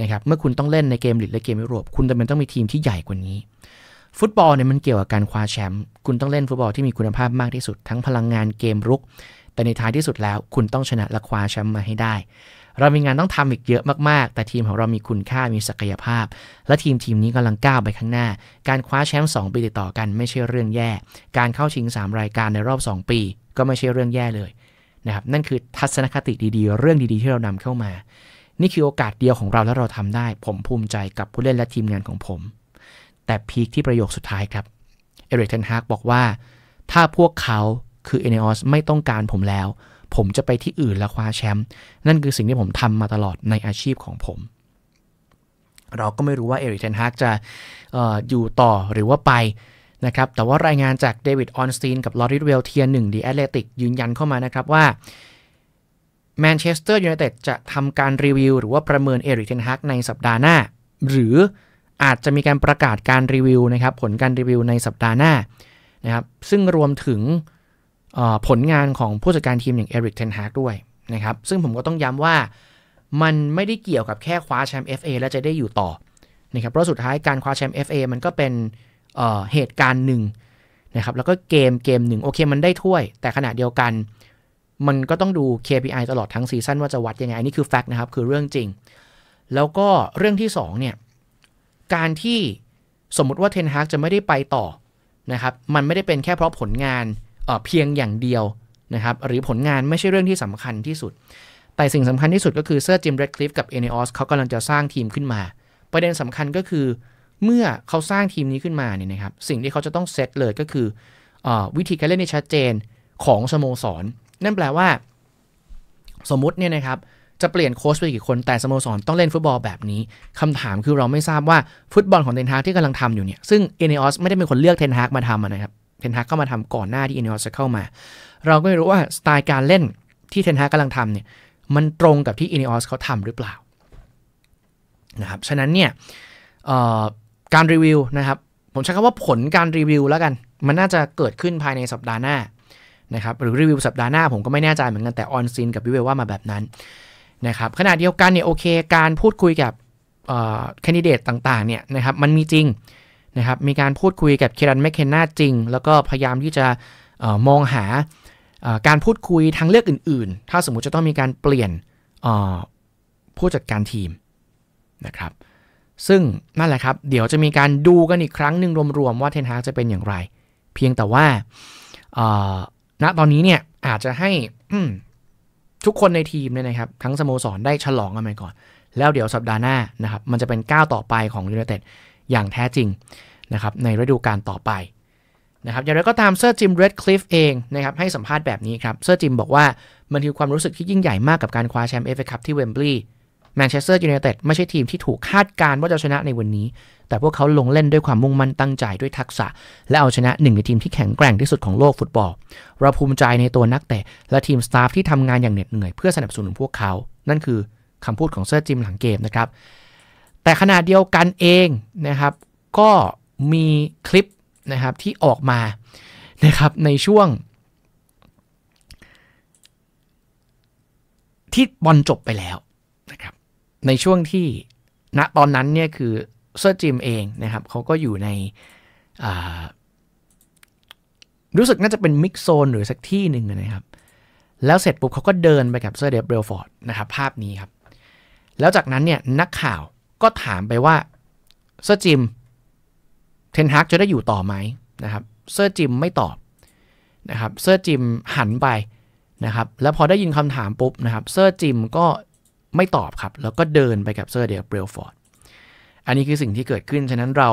นะครับเมื่อคุณต้องเล่นในเกมลีกและเกมยุโรปคุณจำเป็นต้องมีทีมที่ใหญ่กว่านี้ ฟุตบอลเนี่ยมันเกี่ยวกับการคว้าแชมป์คุณต้องเล่นฟุตบอลที่มีคุณภาพมากที่สุด ทั้งพลังงานเกมรุก แต่ในท้ายที่สุดแล้วคุณต้องชนะและคว้าแชมป์มาให้ได้เรามีงานต้องทำอีกเยอะมากๆ แต่ทีมของเรามีคุณค่า มีศักยภาพ และทีม ทีม นี้กำลังก้าวไปข้างหน้า การคว้าแชมป์2ปีติดต่อกันไม่ใช่เรื่องแย่ การเข้าชิง 3 รายการในรอบ 2 ปีก็ไม่ใช่เรื่องแย่เลยนะครับ นั่นคือทัศนคติดีๆ เรื่องดี ๆ ที่เรานำเข้ามา นี่คือโอกาสเดียวของเราและเราทำได้ ผมภูมิใจกับผู้เล่นและทีมงานของผม แต่พีคที่ประโยคสุดท้ายครับ เอริกเทนฮากบอกว่า ถ้าพวกเขาคือเอเนอสไม่ต้องการผมแล้วผมจะไปที่อื่นแล้วคว้าแชมป์นั่นคือสิ่งที่ผมทำมาตลอดในอาชีพของผม เราก็ไม่รู้ว่าเอริกเทนฮากจะอออยู่ต่อหรือว่าไปนะครับแต่ว่ารายงานจากเดวิดออนสตีนกับลอริสเวลเทียหนึ่งดีแอตเลติกยืนยันเข้ามานะครับว่าแมนเชสเตอร์ยูไนเต็ดจะทำการรีวิวหรือว่าประเมินเอริกเทนฮากในสัปดาห์หน้า หรืออาจจะมีการประกาศการรีวิวนะครับผลการรีวิวในสัปดาห์หน้านะครับซึ่งรวมถึงผลงานของผู้จัดการทีมอย่างเอริกเทนฮากด้วยนะครับซึ่งผมก็ต้องย้ำว่ามันไม่ได้เกี่ยวกับแค่คว้าแชมป์ FA แล้วจะได้อยู่ต่อนะครับเพราะสุดท้ายการคว้าแชมป์ FA มันก็เป็นเเหตุการณ์หนึ่งนะครับแล้วก็เกมเกมหนึ่งโอเค มันได้ถ้วยแต่ขณะเดียวกัน มันก็ต้องดู KPI ตลอดทั้งซีซั่นว่าจะวัดยังไงอันนี้คือแฟกต์นะครับ คือเรื่องจริง แล้วก็เรื่องที่2เนี่ยการที่สมมติว่าเทนฮากจะไม่ได้ไปต่อนะครับมันไม่ได้เป็นแค่เพราะผลงานเพียงอย่างเดียวนะครับหรือผลงานไม่ใช่เรื่องที่สำคัญที่สุด แต่สิ่งสำคัญที่สุดก็คือเซอร์จิมเรดคลิฟกับเอเนออสเขากำลังจะสร้างทีมขึ้นมา ประเด็นสำคัญก็คือเมื่อเขาสร้างทีมนี้ขึ้นมาเนี่ยนะครับสิ่งที่เขาจะต้องเซตเลยก็คืออวิธีการเล่นที่ชัดเจนของสโมสร นั่นแปลว่า สมมติเนี่ยนะครับจะเปลี่ยนโค้ชไปกี่คน แต่สโมสรต้องเล่นฟุตบอลแบบนี้ คำถามคือเราไม่ทราบว่าฟุตบอลของเทนฮากที่กำลังทำอยู่เนี่ยซึ่งเอเนอสไม่ได้เป็นคนเลือกเทนฮากมาทำนะครับเทนฮากเข้ามาทำก่อนหน้าที่อินเนอร์จะเข้ามา เราก็ไม่รู้ว่าสไตล์การเล่นที่เทนฮากกาลังทำเนี่ยมันตรงกับที่อินเนอร์เขาทำหรือเปล่านะครับฉะนั้นเนี่ยการรีวิวนะครับผมใช้คำว่าผลการรีวิวแล้วกันมันน่าจะเกิดขึ้นภายในสัปดาห์หน้านะครับหรือรีวิวสัปดาห์หน้าผมก็ไม่แน่ใจเหมือนกันแต่ออนซินกับวิเวว่ามาแบบนั้นนะครับขณะเดียวกันเนี่ยโอเคการพูดคุยกับแคนดิเดตต่างๆเนี่ยนะครับมันมีจริงนะครับมีการพูดคุยกับเครันแมคเคนนาจริง แล้วก็พยายามที่จะมองหาการพูดคุยทางเลือกอื่น ๆ ถ้าสมมุติจะต้องมีการเปลี่ยนผู้จัดการทีมนะครับซึ่งนั่นแหละครับเดี๋ยวจะมีการดูกันอีกครั้งหนึ่งรวมๆ ว่าเทนฮากจะเป็นอย่างไร เพียงแต่ว่าณตอนนี้เนี่ยอาจจะให้ทุกคนในทีมเนี่ยนะครับ ทั้งสโมสรได้ฉลองกันไปก่อน แล้วเดี๋ยวสัปดาห์หน้านะครับมันจะเป็นก้าวต่อไปของยูไนเต็ดอย่างแท้จริง นะครับ ในฤดูกาลต่อไปนะครับอย่างไรก็ตามเซอร์จิมเรดคลิฟเองนะครับให้สัมภาษณ์แบบนี้ครับ เซอร์จิมบอกว่า มันคือความรู้สึกที่ยิ่งใหญ่มากกับการคว้าแชมป์เอฟเอคัพที่เวมบลีย์แมนเชสเตอร์ยูไนเต็ดไม่ใช่ทีมที่ถูกคาดการณ์ว่าจะชนะในวันนี้ แต่พวกเขาลงเล่นด้วยความมุ่งมั่นตั้งใจด้วยทักษะ และเอาชนะ หนึ่งในทีมที่แข็งแกร่งที่สุดของโลกฟุตบอลเราภูมิใจในตัวนักเตะและทีมสตาฟที่ทำงานอย่างเหน็ดเหนื่อยเพื่อสนับสนุนพวกเขา นั่นคือคำพูดของเซอร์จิมหลังเกมนะครับแต่ขณะเดียวกันเองนะครับ ก็มีคลิปนะครับที่ออกมานะครับในช่วงที่บอลจบไปแล้วนะครับในช่วงที่ณตอนนั้นเนี่ยคือเซอร์จิมเองนะครับเขาก็อยู่ใน รู้สึกน่าจะเป็นมิกโซนหรือสักที่หนึ่งนะครับแล้วเสร็จปุ๊บเขาก็เดินไปกับเซอร์เดบเบลฟอร์ดนะครับภาพนี้ครับ แล้วจากนั้นเนี่ยนักข่าวก็ถามไปว่า เซอร์จิมเทนฮากจะได้อยู่ต่อไหมนะครับ เซอร์จิมไม่ตอบนะครับเซอร์จิมหันไปนะครับแล้วพอได้ยินคำถามปุ๊บนะครับเซอร์จิมก็ไม่ตอบครับ แล้วก็เดินไปกับเซอร์เดียเบลฟอร์ดอันนี้คือสิ่งที่เกิดขึ้นฉะนั้นเรา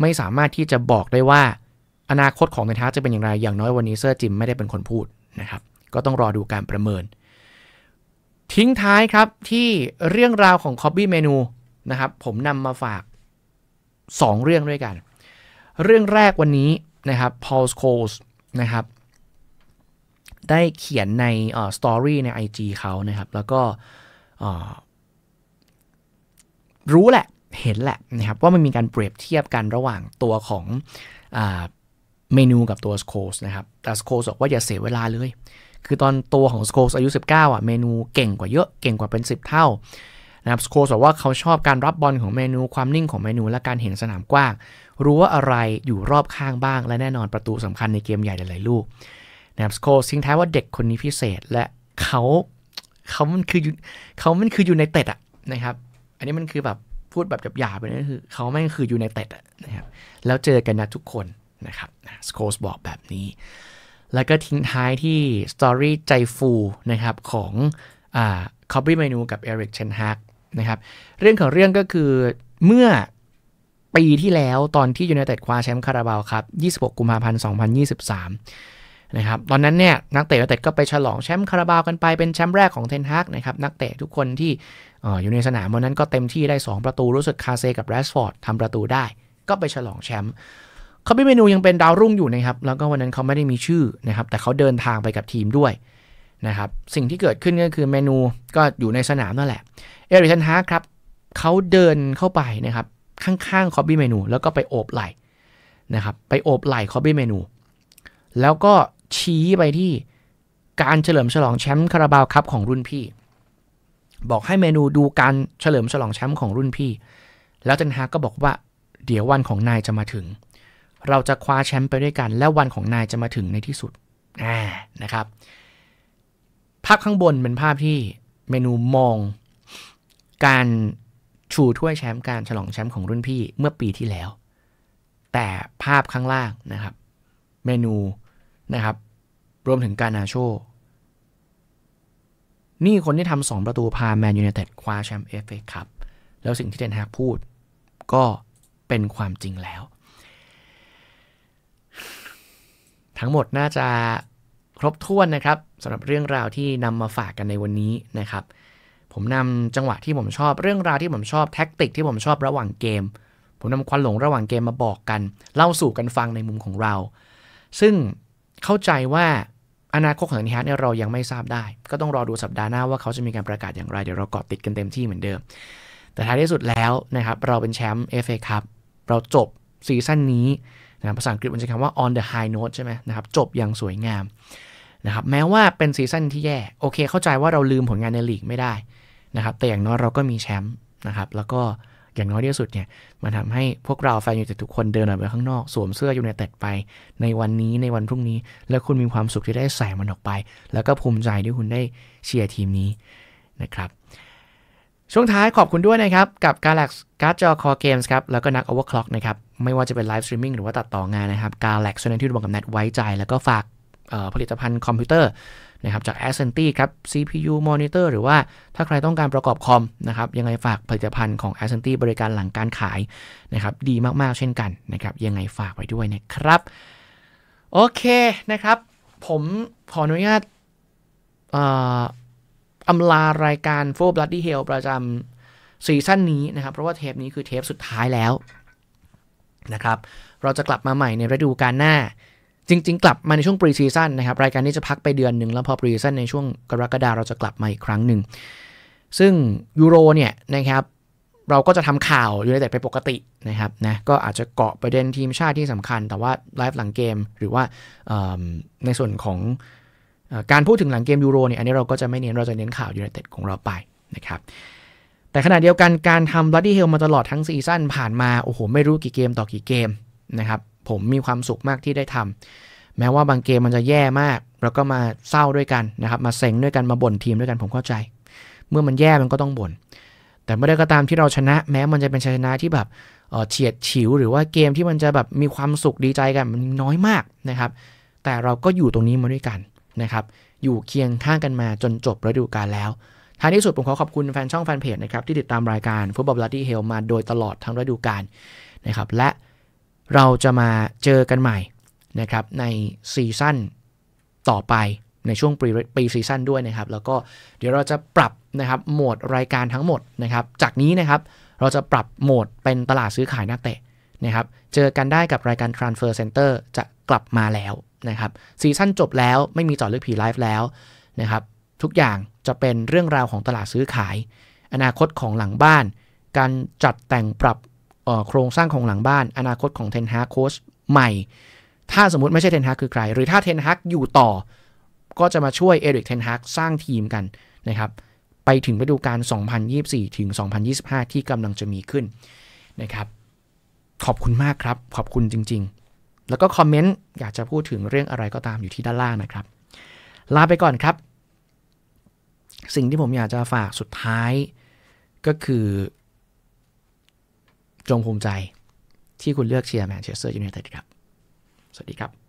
ไม่สามารถที่จะบอกได้ว่าอนาคตของเทนฮากจะเป็นอย่างไรอย่างน้อยวันนี้ เซอร์จิมไม่ได้เป็นคนพูดนะครับ ก็ต้องรอดูการประเมิน ทิ้งท้ายครับที่เรื่องราวของคอบบี้เมนูนะครับผมนำมาฝาก 2 เรื่องด้วยกัน เรื่องแรกวันนี้นะครับพอลสโคสนะครับได้เขียนในสตอรี่ใน IG เขานะครับ แล้วก็รู้แหละเห็นแหละนะครับ ว่ามันมีการเปรียบเทียบกันระหว่างตัวของอเมนูกับตัวสโคสนะครับแต่สโคสบอกว่าอย่าเสียเวลาเลย คือตอนตัวของสโคสอายุ 19อ่ะเมนูเก่งกว่าเยอะเก่งกว่าเป็น 10 เท่านะครับสโคสบอกว่าเขาชอบการรับบอลของเมนูความนิ่งของเมนู และการเห็นสนามกว้างรู้ว่าอะไรอยู่รอบข้างบ้าง และแน่นอนประตูสำคัญในเกมใหญ่หลายลูกนะครับสโคทิ้งท้ายว่าเด็กคนนี้พิเศษ และเขาเขามันคือเขามันคืออยู่ในเตดอะนะครับอันนี้มันคือแบบพูดแบบหยาบๆไปนั่นคือเขาแม่งคืออยู่ในเตดอะนะครับแล้วเจอกันนะทุกคนนะครับสโคสบอกแบบนี้ แล้วก็ทิ้งท้ายที่สตอรี่ใจฟูนะครับของคอบบี้เมนูกับเอริกเชนฮากนะครับเรื่องของเรื่องก็คือเมื่อปีที่แล้วตอนที่ยูไนเต็ดคว้าแชมป์คาราบาวครับ26 กุมภาพันธ์ 2023นะครับ ตอนนั้นเนี่ยนักเตะยูไนเต็ดก็ไปฉลองแชมป์คาราบาวกันไปเป็นแชมป์แรกของเทนฮากนะครับนักเตะทุกคนที่อยู่ในสนามวันนั้นก็เต็มที่ได้ 2 ประตูรู้สึกคาเซกับแรสฟอร์ดทำประตูได้ก็ไปฉลองแชมป์เขาเป็นเมนูยังเป็นดาวรุ่งอยู่นะครับแล้วก็วันนั้นเขาไม่ได้มีชื่อนะครับแต่เขาเดินทางไปกับทีมด้วยนะครับสิ่งที่เกิดขึ้นก็คือเมนูก็อยู่ในสนามนั่นแหละ เอริชันฮาร์ครับ เขาเดินเข้าไปนะครับข้างๆ คอบบี้เมนูแล้วก็ไปโอบไหล่นะครับ ไปโอบไหล่คอบบี้เมนูแล้วก็ชี้ไปที่การเฉลิมฉลองแชมป์คาราบาวครับของรุ่นพี่ บอกให้เมนูดูการเฉลิมฉลองแชมป์ของรุ่นพี่ แล้วเันฮาก็บอกว่าเดี๋ยววันของนายจะมาถึง เราจะคว้าแชมป์ไปด้วยกันและวันของนายจะมาถึงในที่สุดนะครับภาพข้างบนเป็นภาพที่เมนูมอง การ ชูถ้วยแชมป์การฉลองแชมป์ของรุ่นพี่เมื่อปีที่แล้ว แต่ภาพข้างล่างนะครับ เมนูนะครับ รวมถึงการนาโชนี่คนที่ทำสองประตู พา แมนยูเนเต็ดคว้าแชมป์เอฟเอคัพแล้วสิ่งที่เดนฮากพูด ก็เป็นความจริงแล้ว ทั้งหมดน่าจะครบถ้วนนะครับสำหรับเรื่องราวที่นำมาฝากกันในวันนี้นะครับ ผมนำจังหวะที่ผมชอบ เรื่องราวที่ผมชอบแท็กติกที่ผมชอบระหว่างเกม ผมนำควันหลงระหว่างเกมมาบอกกันเล่าสู่กันฟังในมุมของเรา ซึ่งเข้าใจว่าอนาคตของนิฮาร์ดเนี่ยเรายังไม่ทราบได้ ก็ต้องรอดูสัปดาห์หน้าว่าเขาจะมีการประกาศอย่างไรเดี๋ยวเราเกาะติดกันเต็มที่เหมือนเดิมแต่ท้ายที่สุดแล้วนะครับเราเป็นแชมป์เอฟเอคัพเราจบซีซั่นนี้นะภาษาอังกฤษมันใช้คำว่า on the high note ใช่ไหมนะครับจบอย่างสวยงามนะครับแม้ว่าเป็นซีซั่นที่แย่ โอเคเข้าใจว่าเราลืมผลงานในลีกไม่ได้นะครับแต่อย่างน้อยเราก็มีแชมป์นะครับแล้วก็อย่างน้อยที่สุดเนี่ยมันทำให้พวกเราแฟนยูไนเต็ดทุกคนเดินออกไปข้างนอกสวมเสื้อยูไนเต็ดไปในวันนี้ในวันพรุ่งนี้ แล้วคุณมีความสุขที่ได้ใส่มันออกไป แล้วก็ภูมิใจที่คุณได้เชียร์ทีมนี้ นะครับ ช่วงท้ายขอบคุณด้วยนะครับกับ Galax การ์ดจอคอเกมส์ครับแล้วก็นัก Overclock นะครับไม่ว่าจะเป็นไลฟ์สตรีมมิ่งหรือว่าตัดต่องานนะครับ Galax ช่วนที่ดูบังกับแนทไว้ใจ แล้วก็ฝากผลิตภัณฑ์คอมพิวเตอร์นะครับจาก a s c e n t y ครับ CPU monitor หรือว่าถ้าใครต้องการประกอบคอมนะครับยังไงฝากผลิตภัณฑ์ของ a s c e n t y บริการหลังการขายนะครับ ดีมากๆเช่นกันนะครับ ยังไงฝากไว้ด้วยนะครับ โอเคนะครับ ผมขออนุญาตอำลารายการ f o r Bloody Hell ประจำซีซั่นนี้นะครับ เพราะว่าเทปนี้คือเทปสุดท้ายแล้วนะครับ เราจะกลับมาใหม่ในฤดูกาลหน้าจริงๆ กลับมาในช่วงปรีซีซั่นนะครับรายการนี้จะพักไปเดือนหนึ่งแล้วพอปรีซีซั่นในช่วงกรกฎาเราจะกลับมาอีกครั้งหนึ่ง ซึ่งยูโรเนี่ยนะครับ เราก็จะทำข่าวอยู่ในแต่ไปปกตินะครับนะก็อาจจะเกาะประเด็นทีมชาติที่สำคัญ แต่ว่าไลฟ์หลังเกมหรือว่าในส่วนของการพูดถึงหลังเกมยูโรเนี่ยอันนี้เราก็จะไม่เน้นเราจะเน้นข่าวยูไนเต็ดของเราไปนะครับแต่ขณะเดียวกันการทำบลัดดี้เฮลมาตลอดทั้งซีซั่นผ่านมาโอ้โห ไม่รู้กี่เกมต่อกี่เกมนะครับผมมีความสุขมากที่ได้ทำ แม้ว่าบางเกมมันจะแย่มากแล้วก็มาเศร้าด้วยกันนะครับ มาเซ็งด้วยกันมาบ่นทีมด้วยกันผมเข้าใจ เมื่อมันแย่ มันก็ต้องบ่น แต่เมื่อได้ก็ตามที่เราชนะ แม้มันจะเป็นชนะที่แบบเฉียดฉิว หรือว่าเกมที่มันจะแบบมีความสุขดีใจกันมันน้อยมากนะครับ แต่เราก็อยู่ตรงนี้มาด้วยกันนะครับ อยู่เคียงข้างกันมาจนจบฤดูกาลแล้วท้ายที่สุดผมขอขอบคุณแฟนช่องแฟนเพจนะครับที่ติดตามรายการฟุตบอลบลัดดี้เฮลมาโดยตลอดทั้งฤดูกาลนะครับ และเราจะมาเจอกันใหม่นะครับในซีซั่นต่อไปในช่วงปีปีซีซั่นด้วยนะครับ แล้วก็เดี๋ยวเราจะปรับนะครับโหมดรายการทั้งหมดนะครับ จากนี้นะครับเราจะปรับโหมดเป็นตลาดซื้อขายนักเตะนะครับเจอกันได้กับรายการ Transfer Center จะกลับมาแล้วนะครับซีซั่นจบแล้วไม่มีจอดลึกผีไลฟ์แล้วนะครับทุกอย่างจะเป็นเรื่องราวของตลาดซื้อขาย อนาคตของหลังบ้าน การจัดแต่งปรับโครงสร้างของหลังบ้านอนาคตของเทนฮาโค้ชใหม่ ถ้าสมมติไม่ใช่เทนฮาคือใคร หรือถ้าเทนฮาอยู่ต่อ ก็จะมาช่วยเอริกเทนฮาสร้างทีมกันนะครับ ไปถึงฤดูกาล2024ถึง2025 ที่กำลังจะมีขึ้นนะครับ ขอบคุณมากครับ ขอบคุณจริง ๆ แล้วก็คอมเมนต์ อยากจะพูดถึงเรื่องอะไรก็ตามอยู่ที่ด้านล่างนะครับ ลาไปก่อนครับ สิ่งที่ผมอยากจะฝากสุดท้ายก็คือจงภูมิใจที่คุณเลือกเชียร์แมนเชสเตอร์ยูไนเต็ดครับ สวัสดีครับ